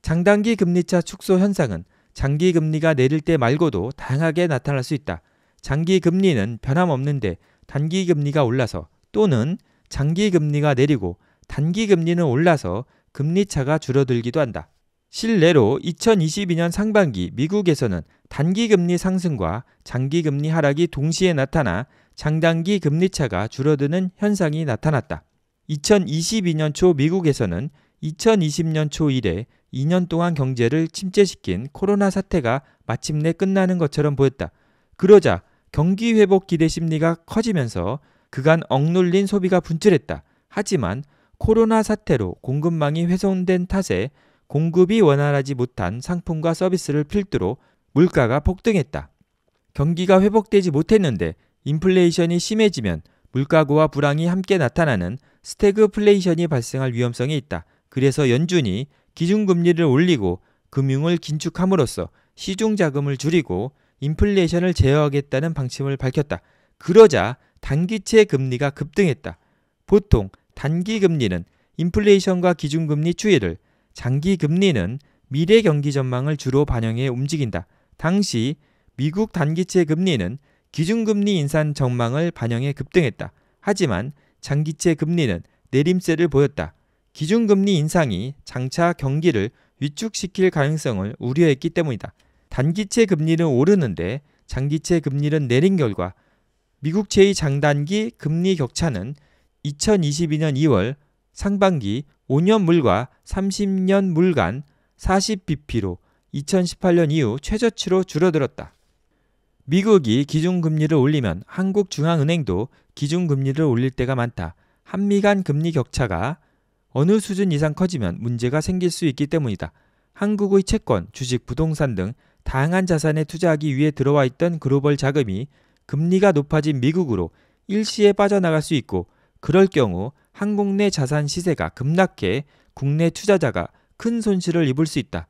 장단기 금리차 축소 현상은 장기 금리가 내릴 때 말고도 다양하게 나타날 수 있다. 장기 금리는 변함없는데 단기 금리가 올라서 또는 장기 금리가 내리고 단기 금리는 올라서 금리 차가 줄어들기도 한다. 실례로 2022년 상반기 미국에서는 단기 금리 상승과 장기 금리 하락이 동시에 나타나 장단기 금리 차가 줄어드는 현상이 나타났다. 2022년 초 미국에서는 2020년 초 이래 2년 동안 경제를 침체시킨 코로나 사태가 마침내 끝나는 것처럼 보였다. 그러자 경기 회복 기대 심리가 커지면서 그간 억눌린 소비가 분출했다. 하지만 코로나 사태로 공급망이 훼손된 탓에 공급이 원활하지 못한 상품과 서비스를 필두로 물가가 폭등했다. 경기가 회복되지 못했는데 인플레이션이 심해지면 물가고와 불황이 함께 나타나는 스태그플레이션이 발생할 위험성이 있다. 그래서 연준이 기준금리를 올리고 금융을 긴축함으로써 시중 자금을 줄이고 인플레이션을 제어하겠다는 방침을 밝혔다. 그러자 단기채 금리가 급등했다. 보통 단기 금리는 인플레이션과 기준금리 추이를 장기 금리는 미래 경기 전망을 주로 반영해 움직인다. 당시 미국 단기채 금리는 기준금리 인상 전망을 반영해 급등했다. 하지만 장기채 금리는 내림세를 보였다. 기준금리 인상이 장차 경기를 위축시킬 가능성을 우려했기 때문이다. 단기채 금리는 오르는데 장기채 금리는 내린 결과 미국채의 장단기 금리 격차는 2022년 2월 상반기 5년 물과 30년 물간 40bp로 2018년 이후 최저치로 줄어들었다. 미국이 기준금리를 올리면 한국중앙은행도 기준금리를 올릴 때가 많다. 한미 간 금리 격차가 어느 수준 이상 커지면 문제가 생길 수 있기 때문이다. 한국의 채권, 주식, 부동산 등 다양한 자산에 투자하기 위해 들어와 있던 글로벌 자금이 금리가 높아진 미국으로 일시에 빠져나갈 수 있고 그럴 경우 한국 내 자산 시세가 급락해 국내 투자자가 큰 손실을 입을 수 있다.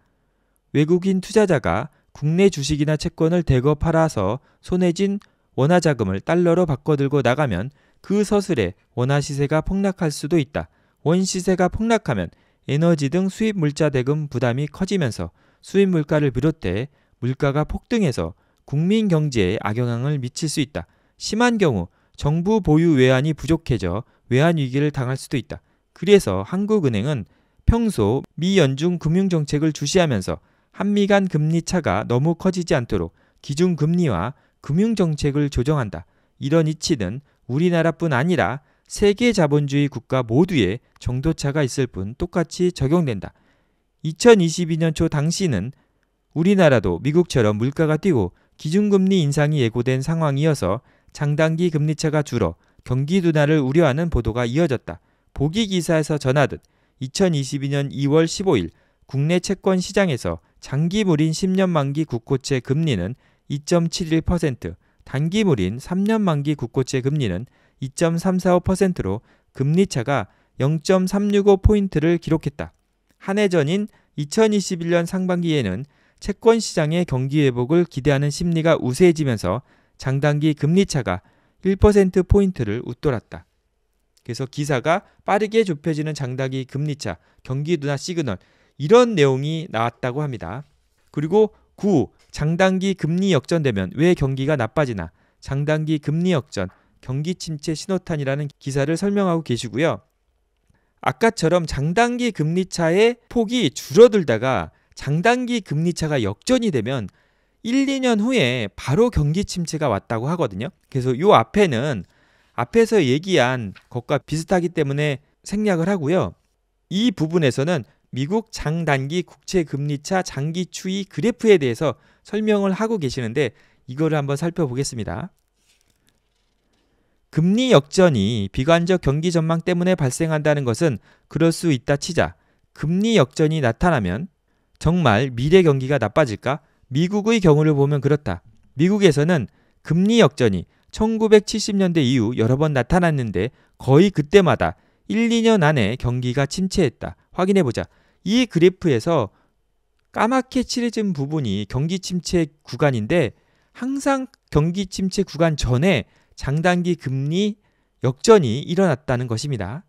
외국인 투자자가 국내 주식이나 채권을 대거 팔아서 손에 진 원화 자금을 달러로 바꿔들고 나가면 그 서술에 원화 시세가 폭락할 수도 있다. 원 시세가 폭락하면 에너지 등 수입 물자 대금 부담이 커지면서 수입 물가를 비롯해 물가가 폭등해서 국민 경제에 악영향을 미칠 수 있다. 심한 경우 정부 보유 외환이 부족해져 외환 위기를 당할 수도 있다. 그래서 한국은행은 평소 미 연중 금융 정책을 주시하면서 한미 간 금리 차가 너무 커지지 않도록 기준 금리와 금융 정책을 조정한다. 이런 이치는 우리나라뿐 아니라 세계 자본주의 국가 모두에 정도차가 있을 뿐 똑같이 적용된다. 2022년 초 당시는 우리나라도 미국처럼 물가가 뛰고 기준금리 인상이 예고된 상황이어서 장단기 금리차가 줄어 경기 둔화를 우려하는 보도가 이어졌다. 보기 기사에서 전하듯 2022년 2월 15일 국내 채권 시장에서 장기물인 10년 만기 국고채 금리는 2.71%, 단기물인 3년 만기 국고채 금리는 2.345%로 금리 차가 0.365포인트를 기록했다. 한해 전인 2021년 상반기에는 채권 시장의 경기 회복을 기대하는 심리가 우세해지면서 장단기 금리 차가 1%포인트를 웃돌았다. 그래서 기사가 빠르게 좁혀지는 장다기 금리차, 경기 둔화 시그널 이런 내용이 나왔다고 합니다. 그리고 9. 장단기 금리 역전되면 왜 경기가 나빠지나? 장단기 금리 역전, 경기 침체 신호탄이라는 기사를 설명하고 계시고요. 아까처럼 장단기 금리차의 폭이 줄어들다가 장단기 금리차가 역전이 되면 1, 2년 후에 바로 경기 침체가 왔다고 하거든요. 그래서 요 앞에는 앞에서 얘기한 것과 비슷하기 때문에 생략을 하고요. 이 부분에서는 미국 장단기 국채 금리차 장기 추이 그래프에 대해서 설명을 하고 계시는데 이거를 한번 살펴보겠습니다. 금리 역전이 비관적 경기 전망 때문에 발생한다는 것은 그럴 수 있다 치자. 금리 역전이 나타나면 정말 미래 경기가 나빠질까? 미국의 경우를 보면 그렇다. 미국에서는 금리 역전이 1970년대 이후 여러 번 나타났는데 거의 그때마다 1, 2년 안에 경기가 침체했다. 확인해 보자. 이 그래프에서 까맣게 칠해진 부분이 경기 침체 구간인데 항상 경기 침체 구간 전에 장단기 금리 역전이 일어났다는 것입니다.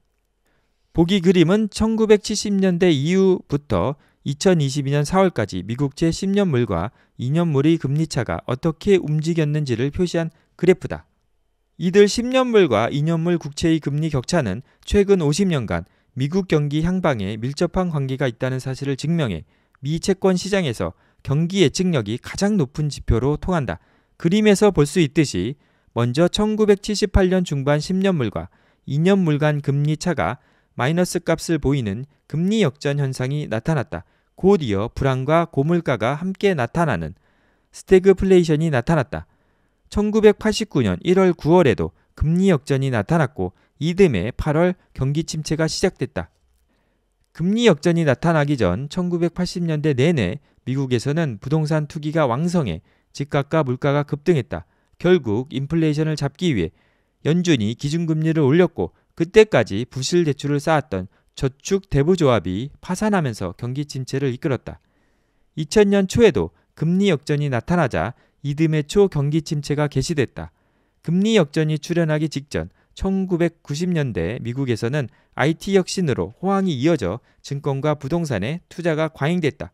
보기 그림은 1970년대 이후부터 2022년 4월까지 미국 제10년물과 2년물의 금리차가 어떻게 움직였는지를 표시한 그래프다. 이들 10년물과 2년물 국채의 금리 격차는 최근 50년간 미국 경기 향방에 밀접한 관계가 있다는 사실을 증명해 미 채권 시장에서 경기 예측력이 가장 높은 지표로 통한다. 그림에서 볼 수 있듯이 먼저 1978년 중반 10년물과 2년물간 금리 차가 마이너스 값을 보이는 금리 역전 현상이 나타났다. 곧이어 불안과 고물가가 함께 나타나는 스태그플레이션이 나타났다. 1989년 1월 9월에도 금리 역전이 나타났고 이듬해 8월 경기 침체가 시작됐다. 금리 역전이 나타나기 전 1980년대 내내 미국에서는 부동산 투기가 왕성해 집값과 물가가 급등했다. 결국 인플레이션을 잡기 위해 연준이 기준금리를 올렸고 그때까지 부실 대출을 쌓았던 저축 대부조합이 파산하면서 경기 침체를 이끌었다. 2000년 초에도 금리 역전이 나타나자 이듬해 초 경기 침체가 개시됐다. 금리 역전이 출현하기 직전 1990년대 미국에서는 IT 혁신으로 호황이 이어져 증권과 부동산에 투자가 과잉됐다.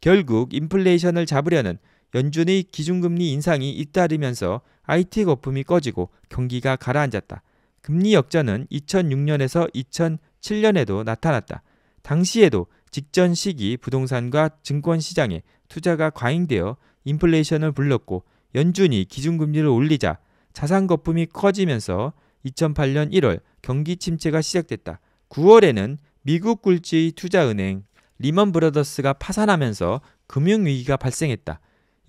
결국 인플레이션을 잡으려는 연준의 기준금리 인상이 잇따르면서 IT 거품이 꺼지고 경기가 가라앉았다. 금리 역전은 2006년에서 2000년 2007년에도 나타났다. 당시에도 직전 시기 부동산과 증권 시장에 투자가 과잉되어 인플레이션을 불렀고 연준이 기준금리를 올리자 자산 거품이 커지면서 2008년 1월 경기 침체가 시작됐다. 9월에는 미국 굴지 투자은행 리먼 브라더스가 파산하면서 금융위기가 발생했다.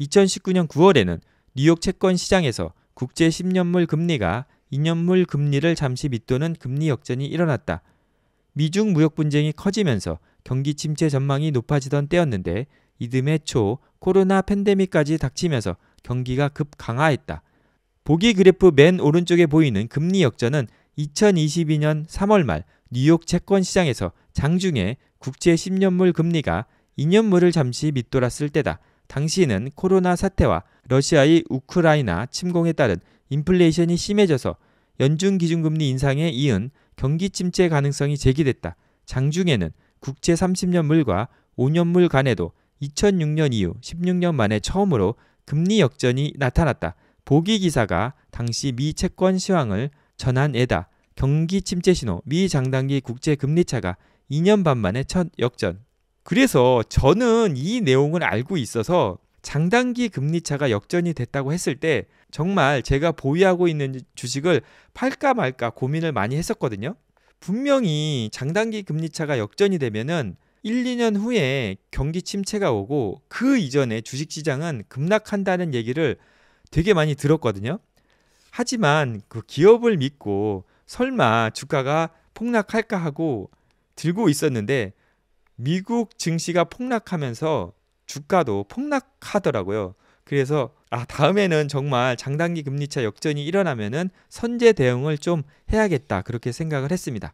2019년 9월에는 뉴욕 채권 시장에서 국제 10년물 금리가 2년물 금리를 잠시 밑도는 금리 역전이 일어났다. 미중 무역 분쟁이 커지면서 경기 침체 전망이 높아지던 때였는데 이듬해 초 코로나 팬데믹까지 닥치면서 경기가 급 강화했다. 보기 그래프 맨 오른쪽에 보이는 금리 역전은 2022년 3월 말 뉴욕 채권 시장에서 장중에 국채 10년물 금리가 2년물을 잠시 밑돌았을 때다. 당시는 코로나 사태와 러시아의 우크라이나 침공에 따른 인플레이션이 심해져서 연중 기준금리 인상에 이은 경기 침체 가능성이 제기됐다. 장중에는 국제 30년물과 5년물 간에도 2006년 이후 16년 만에 처음으로 금리 역전이 나타났다. 보기 기사가 당시 미 채권 시황을 전한 애다. 경기 침체 신호, 미 장단기 국제 금리 차가 2년 반 만에 첫 역전. 그래서 저는 이 내용을 알고 있어서 장단기 금리차가 역전이 됐다고 했을 때 정말 제가 보유하고 있는 주식을 팔까 말까 고민을 많이 했었거든요. 분명히 장단기 금리차가 역전이 되면은 1, 2년 후에 경기 침체가 오고 그 이전에 주식시장은 급락한다는 얘기를 되게 많이 들었거든요. 하지만 그 기업을 믿고 설마 주가가 폭락할까 하고 들고 있었는데 미국 증시가 폭락하면서 주가도 폭락하더라고요. 그래서 아 다음에는 정말 장단기 금리차 역전이 일어나면은 선제 대응을 좀 해야겠다 그렇게 생각을 했습니다.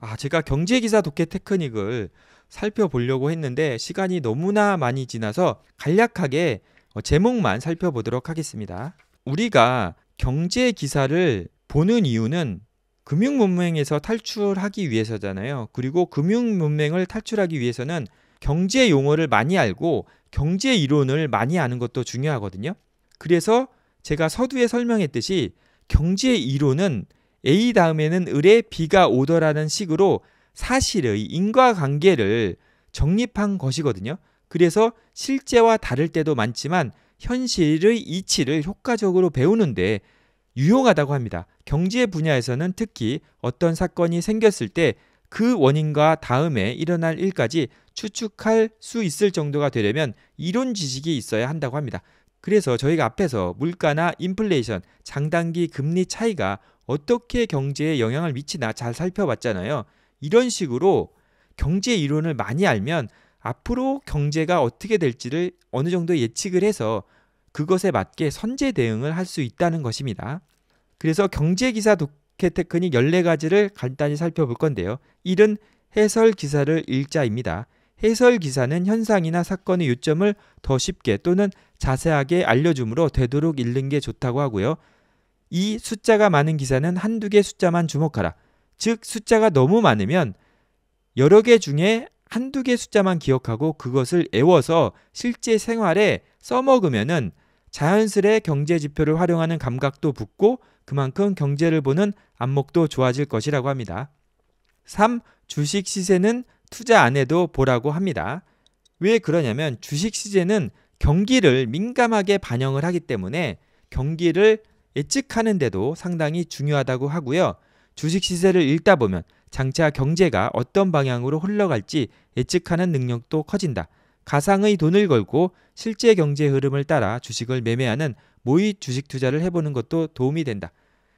아 제가 경제 기사 독해 테크닉을 살펴보려고 했는데 시간이 너무나 많이 지나서 간략하게 어, 제목만 살펴보도록 하겠습니다. 우리가 경제 기사를 보는 이유는 금융 문맹에서 탈출하기 위해서잖아요. 그리고 금융 문맹을 탈출하기 위해서는 경제 용어를 많이 알고 경제 이론을 많이 아는 것도 중요하거든요. 그래서 제가 서두에 설명했듯이 경제 이론은 A 다음에는 을에 B가 오더라는 식으로 사실의 인과관계를 정립한 것이거든요. 그래서 실제와 다를 때도 많지만 현실의 이치를 효과적으로 배우는데 유용하다고 합니다. 경제 분야에서는 특히 어떤 사건이 생겼을 때 그 원인과 다음에 일어날 일까지 추측할 수 있을 정도가 되려면 이론 지식이 있어야 한다고 합니다. 그래서 저희가 앞에서 물가나 인플레이션, 장단기 금리 차이가 어떻게 경제에 영향을 미치나 잘 살펴봤잖아요. 이런 식으로 경제 이론을 많이 알면 앞으로 경제가 어떻게 될지를 어느 정도 예측을 해서 그것에 맞게 선제 대응을 할 수 있다는 것입니다. 그래서 경제기사 독해 테크닉 14가지를 간단히 살펴볼 건데요. 1은 해설 기사를 읽자입니다. 해설 기사는 현상이나 사건의 요점을 더 쉽게 또는 자세하게 알려줌으로 되도록 읽는 게 좋다고 하고요. 이 숫자가 많은 기사는 한두 개 숫자만 주목하라. 즉, 숫자가 너무 많으면 여러 개 중에 한두 개 숫자만 기억하고 그것을 애워서 실제 생활에 써먹으면 자연스레 경제 지표를 활용하는 감각도 붙고 그만큼 경제를 보는 안목도 좋아질 것이라고 합니다. 3. 주식 시세는 투자 안 해도 보라고 합니다. 왜 그러냐면 주식 시세는 경기를 민감하게 반영을 하기 때문에 경기를 예측하는데도 상당히 중요하다고 하고요. 주식 시세를 읽다 보면 장차 경제가 어떤 방향으로 흘러갈지 예측하는 능력도 커진다. 가상의 돈을 걸고 실제 경제 흐름을 따라 주식을 매매하는 모의 주식 투자를 해보는 것도 도움이 된다.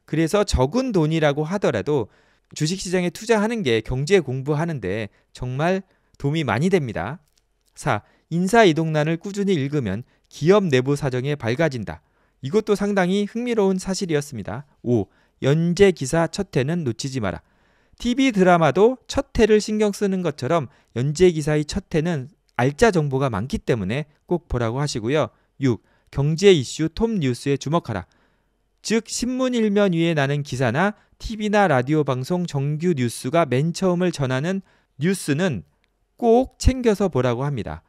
그래서 적은 돈이라고 하더라도 주식시장에 투자하는 게 경제 공부하는데 정말 도움이 많이 됩니다. 4. 인사이동란을 꾸준히 읽으면 기업 내부 사정에 밝아진다. 이것도 상당히 흥미로운 사실이었습니다. 5. 연재 기사 첫해는 놓치지 마라. TV 드라마도 첫해를 신경 쓰는 것처럼 연재 기사의 첫해는 알짜 정보가 많기 때문에 꼭 보라고 하시고요. 6. 경제 이슈 톱 뉴스에 주목하라. 즉 신문 일면 위에 나는 기사나 TV나 라디오 방송 정규 뉴스가 맨 처음을 전하는 뉴스는 꼭 챙겨서 보라고 합니다.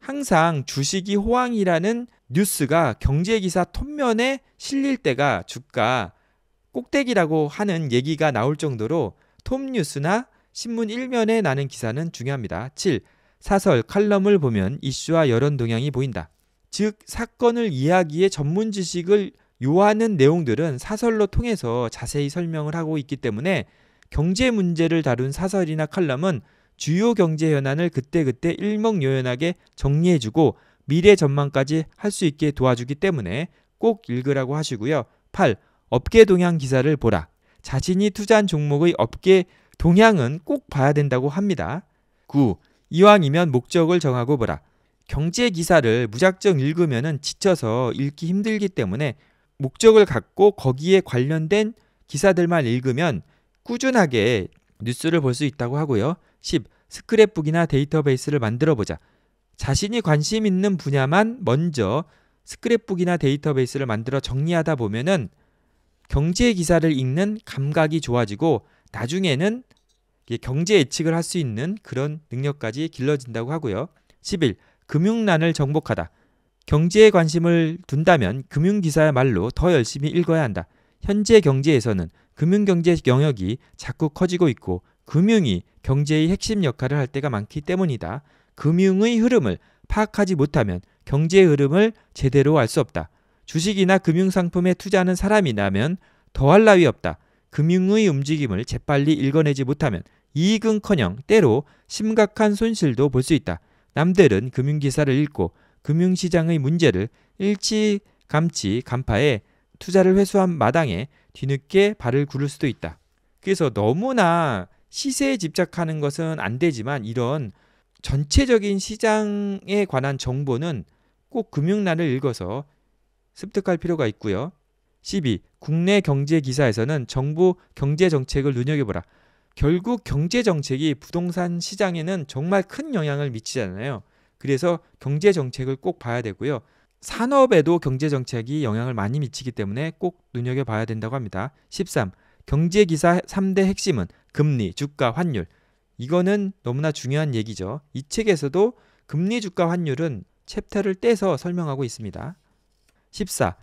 항상 주식이 호황이라는 뉴스가 경제 기사 톱면에 실릴 때가 주가 꼭대기라고 하는 얘기가 나올 정도로 톱 뉴스나 신문 1면에 나는 기사는 중요합니다. 7. 사설, 칼럼을 보면 이슈와 여론 동향이 보인다. 즉 사건을 이야기해 전문 지식을 요하는 내용들은 사설로 통해서 자세히 설명을 하고 있기 때문에 경제 문제를 다룬 사설이나 칼럼은 주요 경제 현안을 그때그때 일목요연하게 정리해주고 미래 전망까지 할 수 있게 도와주기 때문에 꼭 읽으라고 하시고요. 8. 업계 동향 기사를 보라. 자신이 투자한 종목의 업계 동향은 꼭 봐야 된다고 합니다. 9. 이왕이면 목적을 정하고 보라. 경제 기사를 무작정 읽으면 지쳐서 읽기 힘들기 때문에 목적을 갖고 거기에 관련된 기사들만 읽으면 꾸준하게 뉴스를 볼 수 있다고 하고요. 10. 스크랩북이나 데이터베이스를 만들어 보자. 자신이 관심 있는 분야만 먼저 스크랩북이나 데이터베이스를 만들어 정리하다 보면은 경제 기사를 읽는 감각이 좋아지고 나중에는 경제 예측을 할 수 있는 그런 능력까지 길러진다고 하고요. 11. 금융난을 정복하다. 경제에 관심을 둔다면 금융기사의말로더 열심히 읽어야 한다. 현재 경제에서는 금융경제 영역이 자꾸 커지고 있고 금융이 경제의 핵심 역할을 할 때가 많기 때문이다. 금융의 흐름을 파악하지 못하면 경제의 흐름을 제대로 알 수 없다. 주식이나 금융상품에 투자하는 사람이라면 더할 나위 없다. 금융의 움직임을 재빨리 읽어내지 못하면 이익은커녕 때로 심각한 손실도 볼 수 있다. 남들은 금융기사를 읽고 금융시장의 문제를 일치감치 간파해 투자를 회수한 마당에 뒤늦게 발을 구를 수도 있다. 그래서 너무나 시세에 집착하는 것은 안 되지만 이런 전체적인 시장에 관한 정보는 꼭 금융란을 읽어서 습득할 필요가 있고요. 12. 국내 경제 기사에서는 정부 경제 정책을 눈여겨보라. 결국 경제 정책이 부동산 시장에는 정말 큰 영향을 미치잖아요. 그래서 경제 정책을 꼭 봐야 되고요. 산업에도 경제 정책이 영향을 많이 미치기 때문에 꼭 눈여겨 봐야 된다고 합니다. 13. 경제 기사 3대 핵심은 금리, 주가, 환율. 이거는 너무나 중요한 얘기죠. 이 책에서도 금리, 주가, 환율은 챕터를 떼서 설명하고 있습니다. 14.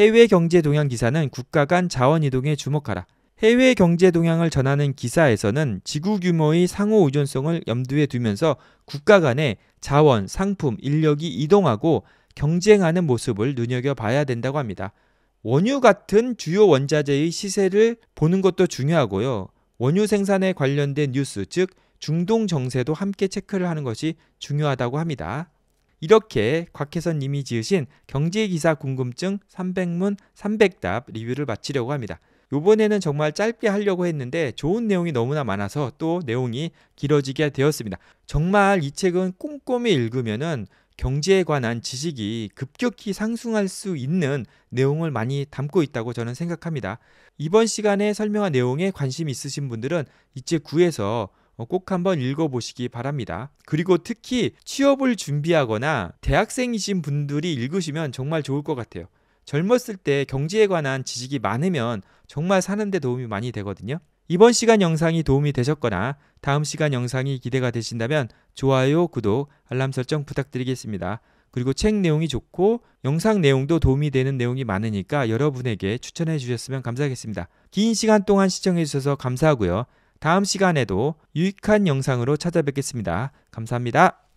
해외 경제 동향 기사는 국가 간 자원 이동에 주목하라. 해외 경제 동향을 전하는 기사에서는 지구 규모의 상호 의존성을 염두에 두면서 국가 간의 자원, 상품, 인력이 이동하고 경쟁하는 모습을 눈여겨봐야 된다고 합니다. 원유 같은 주요 원자재의 시세를 보는 것도 중요하고요. 원유 생산에 관련된 뉴스, 즉 중동 정세도 함께 체크를 하는 것이 중요하다고 합니다. 이렇게 곽혜선 님이 지으신 경제기사 궁금증 300문 300답 리뷰를 마치려고 합니다. 이번에는 정말 짧게 하려고 했는데 좋은 내용이 너무나 많아서 또 내용이 길어지게 되었습니다. 정말 이 책은 꼼꼼히 읽으면은 경제에 관한 지식이 급격히 상승할 수 있는 내용을 많이 담고 있다고 저는 생각합니다. 이번 시간에 설명한 내용에 관심 있으신 분들은 이 책구해서꼭 한번 읽어보시기 바랍니다. 그리고 특히 취업을 준비하거나 대학생이신 분들이 읽으시면 정말 좋을 것 같아요. 젊었을 때 경제에 관한 지식이 많으면 정말 사는데 도움이 많이 되거든요. 이번 시간 영상이 도움이 되셨거나 다음 시간 영상이 기대가 되신다면 좋아요, 구독, 알람 설정 부탁드리겠습니다. 그리고 책 내용이 좋고 영상 내용도 도움이 되는 내용이 많으니까 여러분에게 추천해 주셨으면 감사하겠습니다. 긴 시간 동안 시청해 주셔서 감사하고요. 다음 시간에도 유익한 영상으로 찾아뵙겠습니다. 감사합니다.